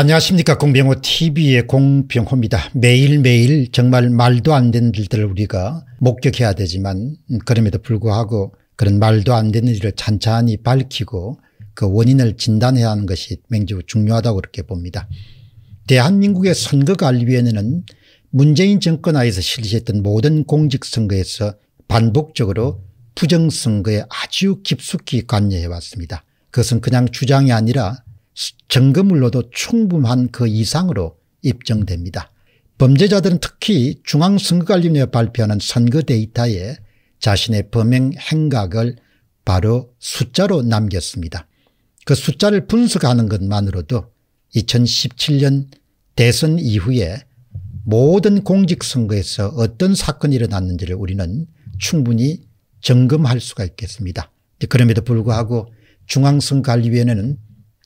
안녕하십니까 공병호 tv의 공병호입니다. 매일매일 정말 말도 안 되는 일들을 우리가 목격해야 되지만 음, 그럼에도 불구하고 그런 말도 안 되는 일을 찬찬히 밝히고 그 원인을 진단해야 하는 것이 맹장히 중요하다고 그렇게 봅니다. 대한민국의 선거관리위원회는 문재인 정권 하에서 실시했던 모든 공직선거에서 반복적으로 부정선거에 아주 깊숙이 관여해 왔습니다. 그것은 그냥 주장이 아니라 점검물로도 충분한 그 이상으로 입증됩니다. 범죄자들은 특히 중앙선거관리위원회 발표하는 선거 데이터에 자신의 범행 행각을 바로 숫자로 남겼습니다. 그 숫자를 분석하는 것만으로도 2017년 대선 이후에 모든 공직선거에서 어떤 사건이 일어났는지를 우리는 충분히 점검할 수가 있겠습니다. 그럼에도 불구하고 중앙선관리위원회는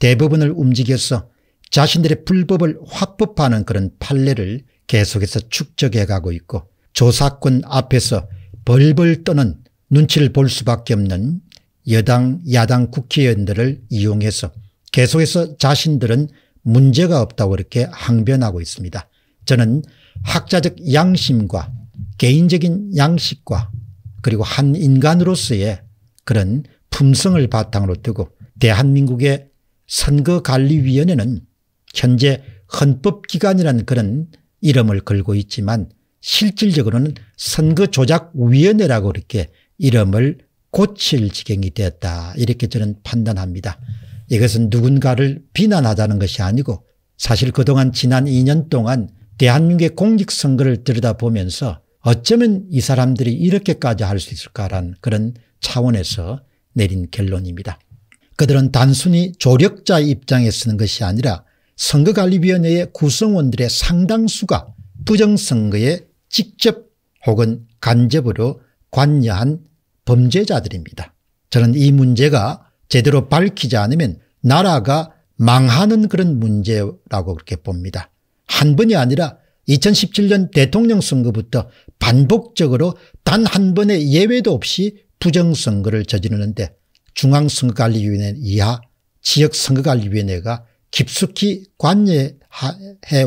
대부분을 움직여서 자신들의 불법을 화법하는 그런 판례를 계속해서 축적해 가고 있고 조사권 앞에서 벌벌 떠는 눈치를 볼 수밖에 없는 여당 야당 국회의원들을 이용해서 계속해서 자신들은 문제가 없다고 이렇게 항변하고 있습니다. 저는 학자적 양심과 개인적인 양식과 그리고 한 인간으로서의 그런 품성을 바탕으로 두고 대한민국의 선거관리위원회는 현재 헌법기관이라는 그런 이름을 걸고 있지만 실질적으로는 선거조작위원회라고 이렇게 이름을 고칠 지경이 되었다 이렇게 저는 판단합니다. 이것은 누군가를 비난하자는 것이 아니고 사실 그동안 지난 2년 동안 대한민국의 공직선거를 들여다보면서 어쩌면 이 사람들이 이렇게까지 할 수 있을까라는 그런 차원에서 내린 결론입니다. 그들은 단순히 조력자의 입장에 서는 것이 아니라 선거관리위원회의 구성원들의 상당수가 부정선거에 직접 혹은 간접으로 관여한 범죄자들입니다. 저는 이 문제가 제대로 밝히지 않으면 나라가 망하는 그런 문제라고 그렇게 봅니다. 한 번이 아니라 2017년 대통령 선거부터 반복적으로 단 한 번의 예외도 없이 부정선거를 저지르는데 중앙선거관리위원회 이하 지역선거관리위원회가 깊숙이 관여해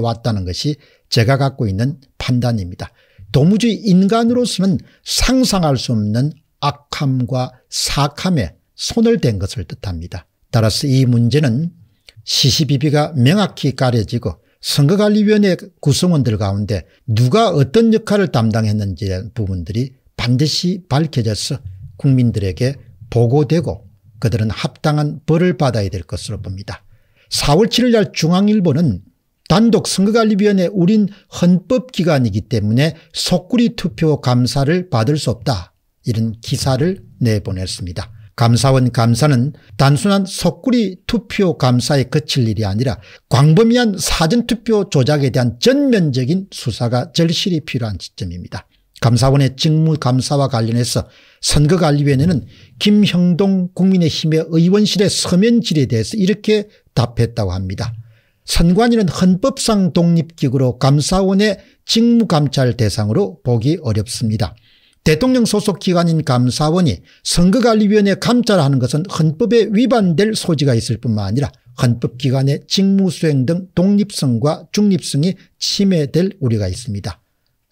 왔다는 것이 제가 갖고 있는 판단입니다. 도무지 인간으로서는 상상할 수 없는 악함과 사악함에 손을 댄 것을 뜻합니다. 따라서 이 문제는 시시비비가 명확히 가려지고 선거관리위원회 구성원들 가운데 누가 어떤 역할을 담당했는지 부분들이 반드시 밝혀져서 국민들에게 보고되고 그들은 합당한 벌을 받아야 될 것으로 봅니다. 4월 7일 날 중앙일보는 단독 선거관리위원회 우린 헌법기관이기 때문에 속구리 투표 감사를 받을 수 없다. 이런 기사를 내보냈습니다. 감사원 감사는 단순한 속구리 투표 감사에 그칠 일이 아니라 광범위한 사전투표 조작에 대한 전면적인 수사가 절실히 필요한 지점입니다 감사원의 직무감사와 관련해서 선거관리위원회는 김형동 국민의힘의 의원실의 서면 질에 대해서 이렇게 답했다고 합니다. 선관위는 헌법상 독립기구로 감사원의 직무감찰 대상으로 보기 어렵습니다. 대통령 소속 기관인 감사원이 선거관리위원회 감찰하는 을 것은 헌법에 위반될 소지가 있을 뿐만 아니라 헌법기관의 직무수행 등 독립성과 중립성이 침해될 우려가 있습니다.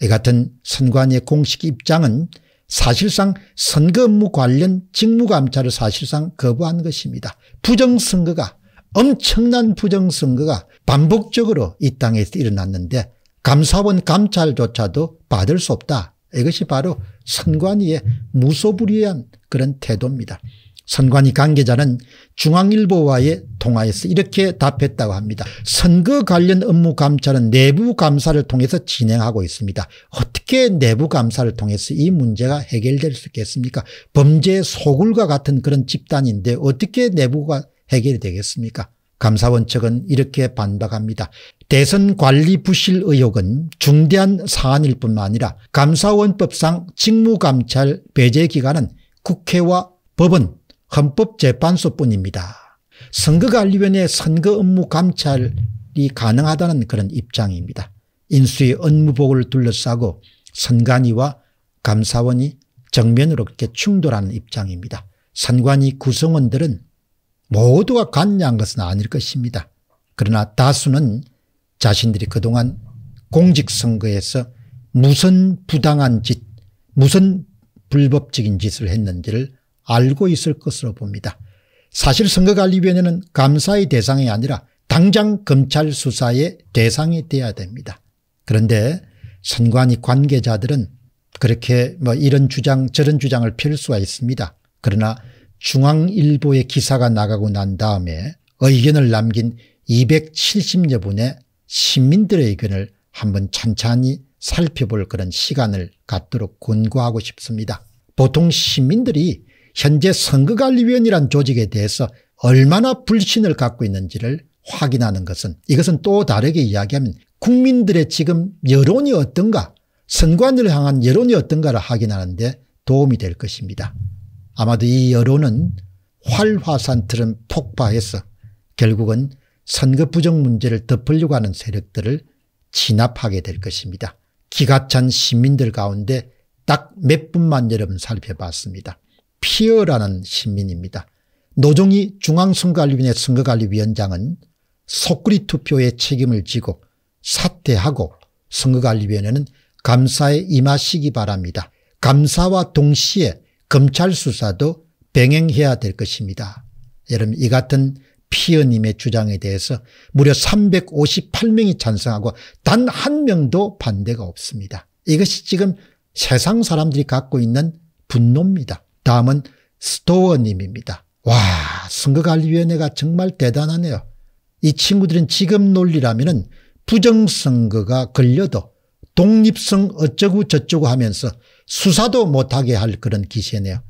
이 같은 선관위의 공식 입장은 사실상 선거 업무 관련 직무감찰을 사실상 거부한 것입니다. 부정선거가 엄청난 부정선거가 반복적으로 이 땅에서 일어났는데 감사원 감찰조차도 받을 수 없다. 이것이 바로 선관위의 무소불위한 그런 태도입니다. 선관위 관계자는 중앙일보와의 통화에서 이렇게 답했다고 합니다. 선거 관련 업무 감찰은 내부 감사를 통해서 진행하고 있습니다. 어떻게 내부 감사를 통해서 이 문제가 해결될 수 있겠습니까 범죄 소굴과 같은 그런 집단인데 어떻게 내부가 해결이 되겠습니까 감사원 측은 이렇게 반박합니다. 대선 관리 부실 의혹은 중대한 사안일 뿐만 아니라 감사원법상 직무감찰 배제 기관은 국회와 법은 헌법재판소뿐입니다. 선거관리위원회 선거 업무 감찰이 가능하다는 그런 입장입니다. 인수의 업무복을 둘러싸고 선관위와 감사원이 정면으로 이렇게 충돌하는 입장입니다. 선관위 구성원들은 모두가 관여한 것은 아닐 것입니다. 그러나 다수는 자신들이 그동안 공직선거에서 무슨 부당한 짓, 무슨 불법적인 짓을 했는지를 알고 있을 것으로 봅니다. 사실 선거관리위원회는 감사의 대상이 아니라 당장 검찰 수사의 대상이 돼야 됩니다. 그런데 선관위 관계자들은 그렇게 뭐 이런 주장 저런 주장을 펼 수가 있습니다. 그러나 중앙일보의 기사가 나가고 난 다음에 의견을 남긴 270여 분의 시민들의 의견을 한번 찬찬히 살펴볼 그런 시간을 갖도록 권고하고 싶습니다. 보통 시민들이 현재 선거관리위원이란 조직에 대해서 얼마나 불신을 갖고 있는지를 확인하는 것은 이것은 또 다르게 이야기하면 국민들의 지금 여론이 어떤가 선관위를 향한 여론이 어떤가를 확인하는데 도움이 될 것입니다. 아마도 이 여론은 활화산 처럼 폭파해서 결국은 선거 부정 문제를 덮으려고 하는 세력들을 진압하게 될 것입니다. 기가 찬 시민들 가운데 딱 몇 분만 여러분 살펴봤습니다. 피어라는 시민입니다. 노종희 중앙선거관리위원회 선거관리위원장은 속구리 투표의 책임을 지고 사퇴하고 선거관리위원회는 감사에 임하시기 바랍니다. 감사와 동시에 검찰 수사도 병행해야 될 것입니다. 여러분 이 같은 피어님의 주장에 대해서 무려 358명이 찬성하고 단 한 명도 반대가 없습니다. 이것이 지금 세상 사람들이 갖고 있는 분노입니다. 다음은 스토어님입니다. 와 선거관리위원회가 정말 대단하네요. 이 친구들은 지금 논리라면 부정선거가 걸려도 독립성 어쩌고 저쩌고 하면서 수사도 못하게 할 그런 기세네요.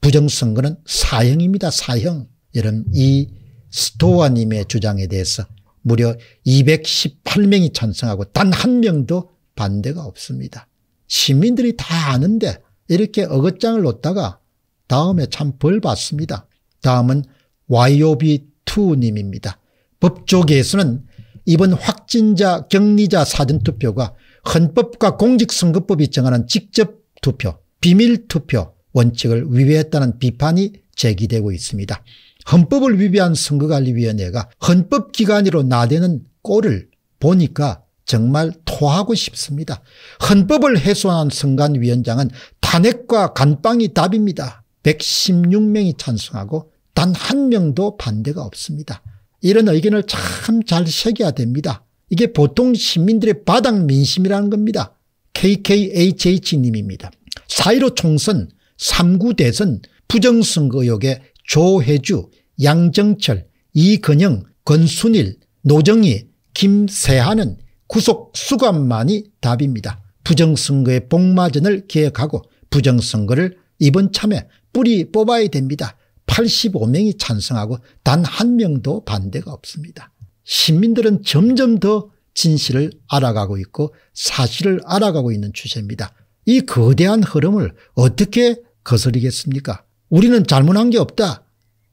부정선거는 사형입니다. 사형. 여러분 이 스토아님의 주장에 대해서 무려 218명이 찬성하고 단 한 명도 반대가 없습니다. 시민들이 다 아는데 이렇게 어긋장을 놓다가 다음에 참 벌 받습니다. 다음은 YOB2님입니다. 법조계에서는 이번 확진자 격리자 사전투표가 헌법과 공직선거법이 정하는 직접 투표 비밀투표 원칙을 위배했다는 비판이 제기되고 있습니다. 헌법을 위배한 선거관리위원회가 헌법기관으로 나대는 꼴을 보니까 정말 토하고 싶습니다. 헌법을 해소한 선관위원장은 탄핵과 간빵이 답입니다. 116명이 찬성하고 단 한 명도 반대가 없습니다. 이런 의견을 참 잘 새겨야 됩니다. 이게 보통 시민들의 바닥 민심이라는 겁니다. KKHH님입니다. 4.15 총선, 3구 대선, 부정선거 의혹에 조혜주, 양정철, 이근영, 권순일, 노정희, 김세하는 구속 수감만이 답입니다. 부정선거의 복마전을 계획하고 부정선거를 이번 참에 뿌리 뽑아야 됩니다. 85명이 찬성하고 단 한 명도 반대가 없습니다. 시민들은 점점 더 진실을 알아가고 있고 사실을 알아가고 있는 추세입니다. 이 거대한 흐름을 어떻게 거스리겠습니까? 우리는 잘못한 게 없다.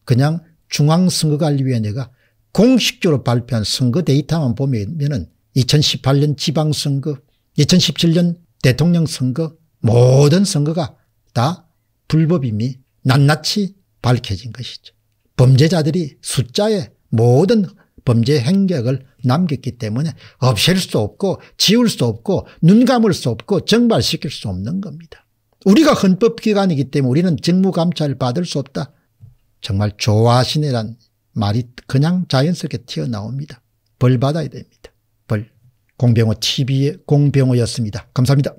그냥 중앙선거관리위원회가 공식적으로 발표한 선거 데이터만 보면 2018년 지방선거, 2017년 대통령 선거 모든 선거가 다 불법임이 낱낱이 밝혀진 것이죠. 범죄자들이 숫자에 모든 범죄 행적을 남겼기 때문에 없앨 수 없고 지울 수 없고 눈 감을 수 없고 정발시킬 수 없는 겁니다. 우리가 헌법기관이기 때문에 우리는 직무감찰을 받을 수 없다. 정말 좋아하시네란 말이 그냥 자연스럽게 튀어나옵니다. 벌 받아야 됩니다. 벌. 공병호 TV 공병호였습니다. 감사합니다.